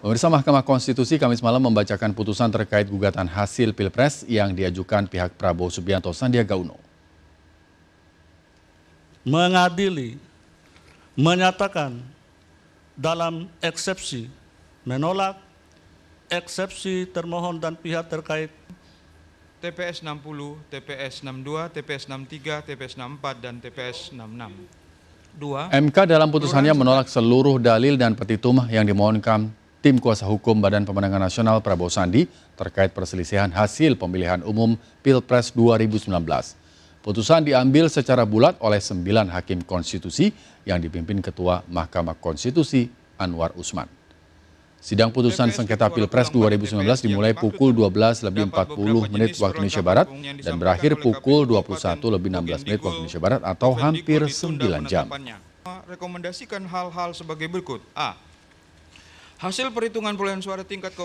Pemirsa Mahkamah Konstitusi Kamis malam membacakan putusan terkait gugatan hasil Pilpres yang diajukan pihak Prabowo Subianto Sandiaga Uno. Mengadili, menyatakan dalam eksepsi, menolak eksepsi termohon dan pihak terkait TPS 60, TPS 62, TPS 63, TPS 64, dan TPS 66. Dua, MK dalam putusannya menolak seluruh dalil dan petitum yang dimohonkan tim kuasa hukum Badan Pemenangan Nasional Prabowo Sandi terkait perselisihan hasil pemilihan umum Pilpres 2019. Putusan diambil secara bulat oleh sembilan hakim konstitusi yang dipimpin Ketua Mahkamah Konstitusi Anwar Usman. Sidang putusan sengketa Pilpres 2019 dimulai pukul 12 lebih 40 menit waktu Indonesia Barat dan berakhir pukul 21 lebih 16 menit waktu Indonesia Barat atau hampir 9 jam. Rekomendasikan hal-hal sebagai berikut. A. Hasil perhitungan perolehan suara tingkat